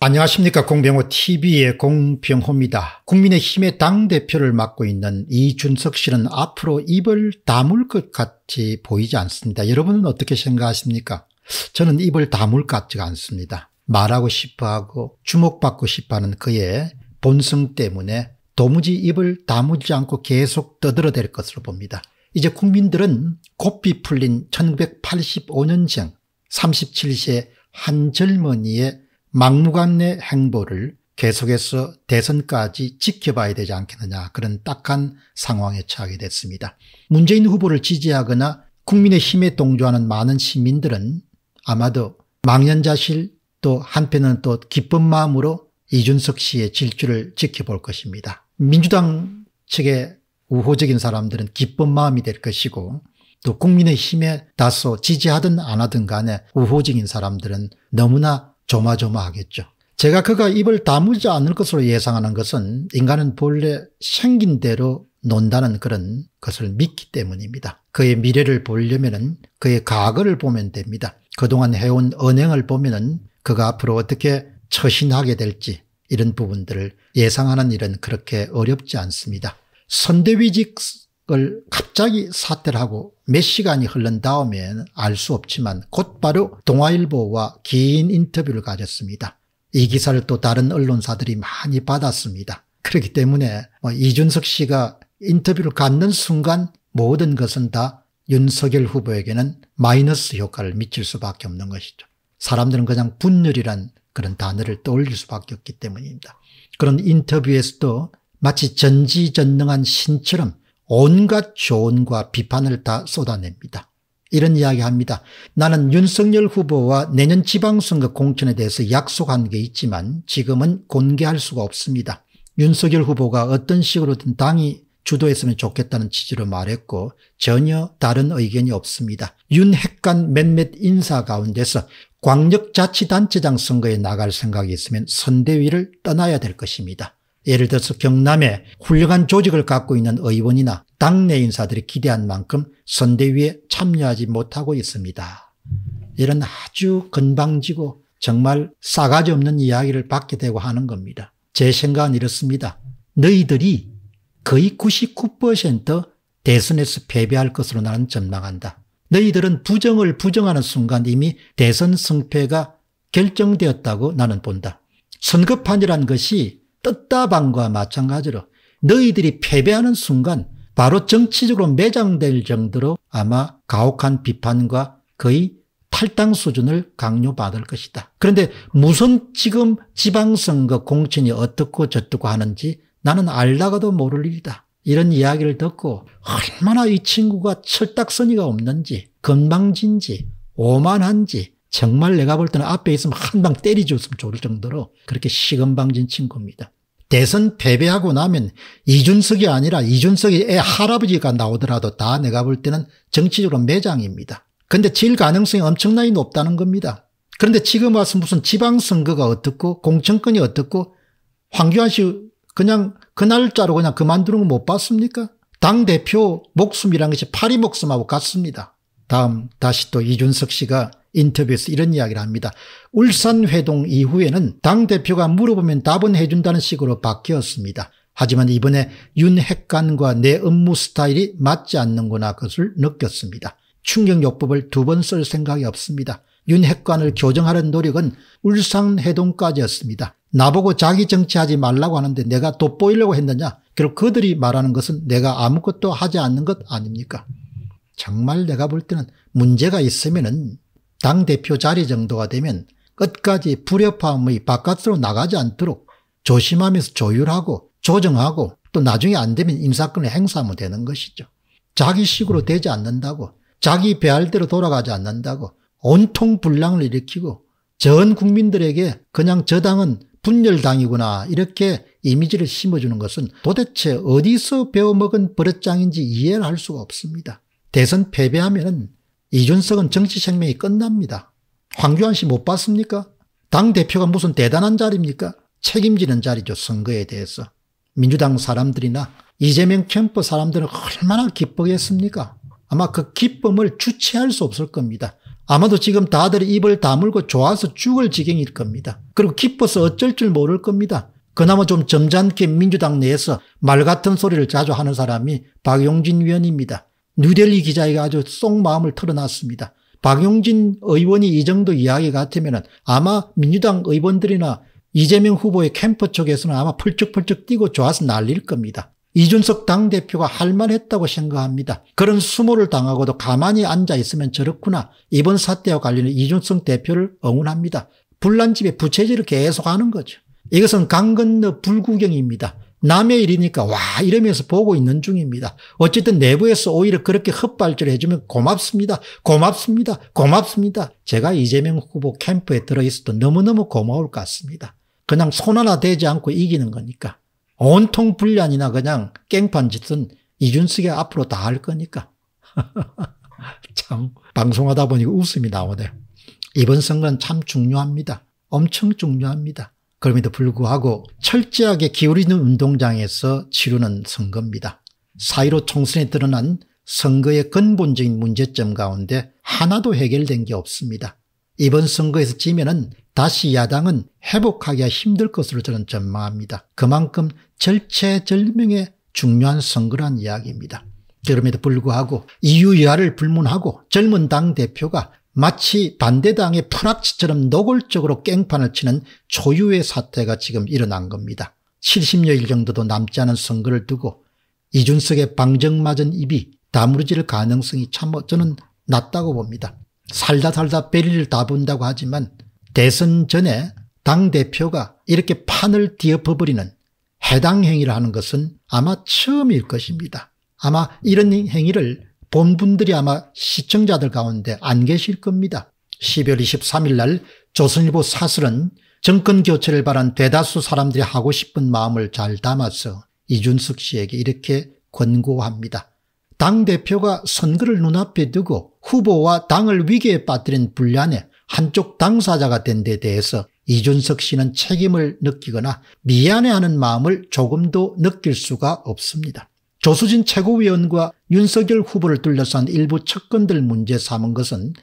안녕하십니까 공병호 tv의 공병호입니다. 국민의힘의 당대표를 맡고 있는 이준석 씨는 앞으로 입을 다물 것 같이 보이지 않습니다. 여러분은 어떻게 생각하십니까? 저는 입을 다물 것 같지가 않습니다. 말하고 싶어하고 주목받고 싶어하는 그의 본성 때문에 도무지 입을 다물지 않고 계속 떠들어댈 것으로 봅니다. 이제 국민들은 곱비 풀린 1985년생 37세 한 젊은이의 막무가내 행보를 계속해서 대선까지 지켜봐야 되지 않겠느냐 그런 딱한 상황에 처하게 됐습니다. 문재인 후보를 지지하거나 국민의힘에 동조하는 많은 시민들은 아마도 망연자실 또 한편은 또 기쁜 마음으로 이준석 씨의 질주를 지켜볼 것입니다. 민주당 측의 우호적인 사람들은 기쁜 마음이 될 것이고 또 국민의힘에 다소 지지하든 안 하든 간에 우호적인 사람들은 너무나 조마조마하겠죠. 제가 그가 입을 다물지 않을 것으로 예상하는 것은 인간은 본래 생긴 대로 논다는 그런 것을 믿기 때문입니다. 그의 미래를 보려면 그의 과거를 보면 됩니다. 그동안 해온 언행을 보면 그가 앞으로 어떻게 처신하게 될지 이런 부분들을 예상하는 일은 그렇게 어렵지 않습니다. 선대위직 그걸 갑자기 사퇴를 하고 몇 시간이 흘른 다음엔 알 수 없지만 곧바로 동아일보와 긴 인터뷰를 가졌습니다. 이 기사를 또 다른 언론사들이 많이 받았습니다. 그렇기 때문에 뭐 이준석 씨가 인터뷰를 갖는 순간 모든 것은 다 윤석열 후보에게는 마이너스 효과를 미칠 수밖에 없는 것이죠. 사람들은 그냥 분열이란 그런 단어를 떠올릴 수밖에 없기 때문입니다. 그런 인터뷰에서도 마치 전지전능한 신처럼 온갖 조언과 비판을 다 쏟아냅니다. 이런 이야기합니다. 나는 윤석열 후보와 내년 지방선거 공천에 대해서 약속한 게 있지만 지금은 공개할 수가 없습니다. 윤석열 후보가 어떤 식으로든 당이 주도했으면 좋겠다는 취지로 말했고 전혀 다른 의견이 없습니다. 윤핵관 몇몇 인사 가운데서 광역자치단체장 선거에 나갈 생각이 있으면 선대위를 떠나야 될 것입니다. 예를 들어서 경남에 훌륭한 조직을 갖고 있는 의원이나 당내 인사들이 기대한 만큼 선대위에 참여하지 못하고 있습니다. 이런 아주 건방지고 정말 싸가지 없는 이야기를 받게 되고 하는 겁니다. 제 생각은 이렇습니다. 너희들이 거의 99% 대선에서 패배할 것으로 나는 전망한다. 너희들은 부정을 부정하는 순간 이미 대선 승패가 결정되었다고 나는 본다. 선거판이란 것이 떴다방과 마찬가지로 너희들이 패배하는 순간 바로 정치적으로 매장될 정도로 아마 가혹한 비판과 거의 탈당 수준을 강요받을 것이다. 그런데 무슨 지금 지방선거 공천이 어떻고 저떻고 하는지 나는 알다가도 모를 일이다. 이런 이야기를 듣고 얼마나 이 친구가 철딱서니가 없는지 건방진지 오만한지 정말 내가 볼 때는 앞에 있으면 한 방 때리줬으면 좋을 정도로 그렇게 시건방진 친구입니다. 대선 패배하고 나면 이준석이 아니라 이준석의 애 할아버지가 나오더라도 다 내가 볼 때는 정치적으로 매장입니다. 근데 질 가능성이 엄청나게 높다는 겁니다. 그런데 지금 와서 무슨 지방선거가 어떻고 공천권이 어떻고 황교안 씨 그냥 그 날짜로 그냥 그만두는 거 못 봤습니까? 당대표 목숨이란 것이 파리 목숨하고 같습니다. 다음 다시 또 이준석 씨가 인터뷰에서 이런 이야기를 합니다. 울산 회동 이후에는 당대표가 물어보면 답은 해준다는 식으로 바뀌었습니다. 하지만 이번에 윤핵관과 내 업무 스타일이 맞지 않는구나 그 것을 느꼈습니다. 충격요법을 두 번 쓸 생각이 없습니다. 윤핵관을 교정하는 노력은 울산 해동까지였습니다. 나보고 자기 정치하지 말라고 하는데 내가 돋보이려고 했느냐? 그리고 그들이 말하는 것은 내가 아무것도 하지 않는 것 아닙니까? 정말 내가 볼 때는 문제가 있으면은 당대표 자리 정도가 되면 끝까지 불협화음의 바깥으로 나가지 않도록 조심하면서 조율하고 조정하고 또 나중에 안 되면 인사권을 행사하면 되는 것이죠. 자기 식으로 되지 않는다고 자기 배알대로 돌아가지 않는다고 온통 불량을 일으키고 전 국민들에게 그냥 저당은 분열당이구나 이렇게 이미지를 심어주는 것은 도대체 어디서 배워먹은 버릇장인지 이해를 할 수가 없습니다. 대선 패배하면 이준석은 정치 생명이 끝납니다. 황교안 씨 못 봤습니까? 당대표가 무슨 대단한 자리입니까? 책임지는 자리죠. 선거에 대해서. 민주당 사람들이나 이재명 캠프 사람들은 얼마나 기뻐했습니까 아마 그 기쁨을 주체할 수 없을 겁니다. 아마도 지금 다들 입을 다물고 좋아서 죽을 지경일 겁니다. 그리고 기뻐서 어쩔 줄 모를 겁니다. 그나마 좀 점잖게 민주당 내에서 말 같은 소리를 자주 하는 사람이 박용진 위원입니다. 뉴델리 기자에게 아주 쏙 마음을 털어놨습니다. 박용진 의원이 이 정도 이야기 같으면 아마 민주당 의원들이나 이재명 후보의 캠프 쪽에서는 아마 펄쩍펄쩍 뛰고 좋아서 날릴 겁니다. 이준석 당대표가 할만했다고 생각합니다. 그런 수모를 당하고도 가만히 앉아 있으면 저렇구나. 이번 사태와 관련해 이준석 대표를 응원합니다. 불난집에 부채질을 계속하는 거죠. 이것은 강 건너 불구경입니다. 남의 일이니까 와 이러면서 보고 있는 중입니다. 어쨌든 내부에서 오히려 그렇게 헛발질 해주면 고맙습니다. 고맙습니다. 고맙습니다. 제가 이재명 후보 캠프에 들어있어도 너무너무 고마울 것 같습니다. 그냥 손 하나 대지 않고 이기는 거니까. 온통 불란이나 그냥 깽판 짓은 이준석이 앞으로 다 할 거니까. 참 방송하다 보니까 웃음이 나오네요. 이번 선거는 참 중요합니다. 엄청 중요합니다. 그럼에도 불구하고 철저하게 기울이는 운동장에서 치르는 선거입니다. 4.15 총선에 드러난 선거의 근본적인 문제점 가운데 하나도 해결된 게 없습니다. 이번 선거에서 지면은 다시 야당은 회복하기가 힘들 것으로 저는 전망합니다. 그만큼 절체절명의 중요한 선거란 이야기입니다. 그럼에도 불구하고 이유 여하를 불문하고 젊은 당대표가 마치 반대당의 풀악치처럼 노골적으로 깽판을 치는 초유의 사태가 지금 일어난 겁니다. 70여일 정도도 남지 않은 선거를 두고 이준석의 방정맞은 입이 다무르질 가능성이 참 저는 낮다고 봅니다. 살다 살다 베리를 다 본다고 하지만 대선 전에 당대표가 이렇게 판을 뒤엎어버리는 해당 행위를 하는 것은 아마 처음일 것입니다. 아마 이런 행위를 본 분들이 아마 시청자들 가운데 안 계실 겁니다. 12월 23일 날 조선일보 사설은 정권 교체를 바란 대다수 사람들이 하고 싶은 마음을 잘 담아서 이준석 씨에게 이렇게 권고합니다. 당대표가 선거를 눈앞에 두고 후보와 당을 위기에 빠뜨린 불란에 한쪽 당사자가 된 데 대해서 이준석 씨는 책임을 느끼거나 미안해하는 마음을 조금도 느낄 수가 없습니다. 조수진 최고위원과 윤석열 후보를 둘러싼 일부 측근들 문제 삼은 것은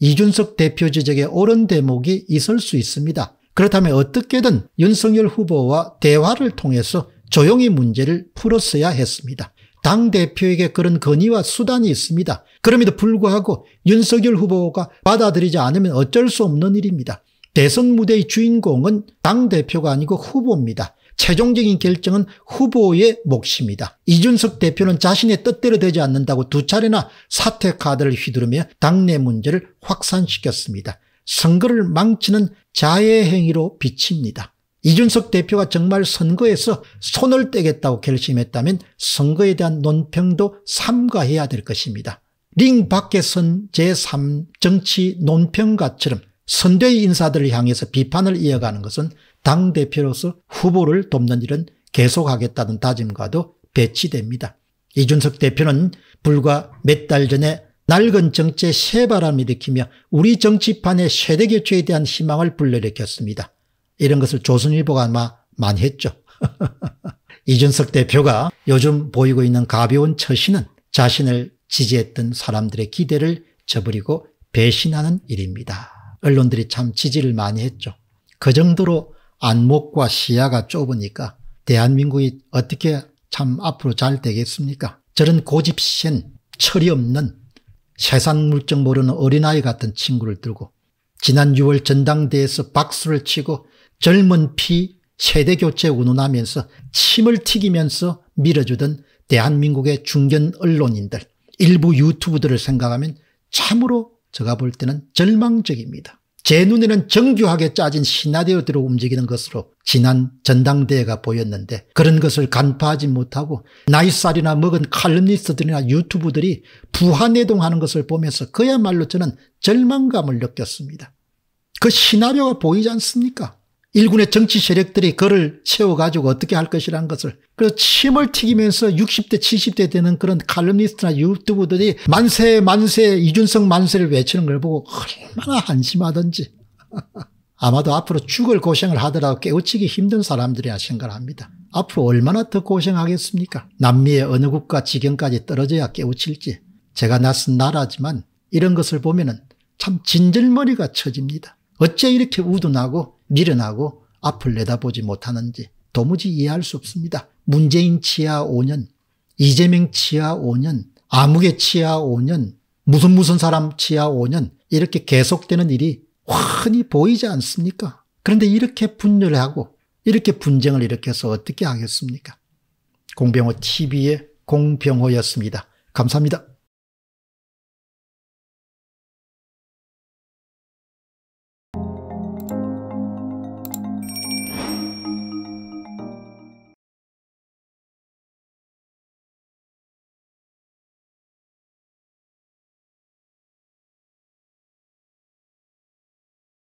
이준석 대표 지적의 옳은 대목이 있을 수 있습니다. 그렇다면 어떻게든 윤석열 후보와 대화를 통해서 조용히 문제를 풀었어야 했습니다. 당대표에게 그런 건의와 수단이 있습니다. 그럼에도 불구하고 윤석열 후보가 받아들이지 않으면 어쩔 수 없는 일입니다. 대선 무대의 주인공은 당대표가 아니고 후보입니다. 최종적인 결정은 후보의 몫입니다. 이준석 대표는 자신의 뜻대로 되지 않는다고 두 차례나 사퇴 카드를 휘두르며 당내 문제를 확산시켰습니다. 선거를 망치는 자해 행위로 비칩니다. 이준석 대표가 정말 선거에서 손을 떼겠다고 결심했다면 선거에 대한 논평도 삼가해야 될 것입니다. 링 밖에 선 제3 정치 논평가처럼 선대의 인사들을 향해서 비판을 이어가는 것은 당대표로서 후보를 돕는 일은 계속하겠다는 다짐과도 배치됩니다. 이준석 대표는 불과 몇 달 전에 낡은 정치의 새 바람이 일으키며 우리 정치판의 세대 교체에 대한 희망을 불러일으켰습니다. 이런 것을 조선일보가 아마 많이 했죠. 이준석 대표가 요즘 보이고 있는 가벼운 처신은 자신을 지지했던 사람들의 기대를 저버리고 배신하는 일입니다. 언론들이 참 지지를 많이 했죠. 그 정도로 안목과 시야가 좁으니까 대한민국이 어떻게 참 앞으로 잘 되겠습니까? 저런 고집센 철이 없는 세상 물정 모르는 어린아이 같은 친구를 들고 지난 6월 전당대에서 박수를 치고 젊은 피 세대 교체 운운하면서 침을 튀기면서 밀어주던 대한민국의 중견 언론인들 일부 유튜브들을 생각하면 참으로 제가 볼 때는 절망적입니다. 제 눈에는 정교하게 짜진 시나리오대로 움직이는 것으로 지난 전당대회가 보였는데 그런 것을 간파하지 못하고 나이살이나 먹은 칼럼니스트들이나 유튜브들이 부하내동하는 것을 보면서 그야말로 저는 절망감을 느꼈습니다. 그 시나리오가 보이지 않습니까? 일군의 정치 세력들이 그를 채워가지고 어떻게 할 것이라는 것을 그래서 침을 튀기면서 60대 70대 되는 그런 칼럼니스트나 유튜브들이 만세 만세 이준석 만세를 외치는 걸 보고 얼마나 한심하던지 아마도 앞으로 죽을 고생을 하더라도 깨우치기 힘든 사람들이야 생각합니다. 앞으로 얼마나 더 고생하겠습니까? 남미의 어느 국가 지경까지 떨어져야 깨우칠지 제가 낯선 나라지만 이런 것을 보면 참 진절머리가 쳐집니다. 어째 이렇게 우둔하고 미련하고 앞을 내다보지 못하는지 도무지 이해할 수 없습니다. 문재인 치하 5년, 이재명 치하 5년, 아무개 치하 5년, 무슨 무슨 사람 치하 5년 이렇게 계속되는 일이 훤히 보이지 않습니까? 그런데 이렇게 분열 하고 이렇게 분쟁을 일으켜서 어떻게 하겠습니까? 공병호 TV의 공병호였습니다. 감사합니다.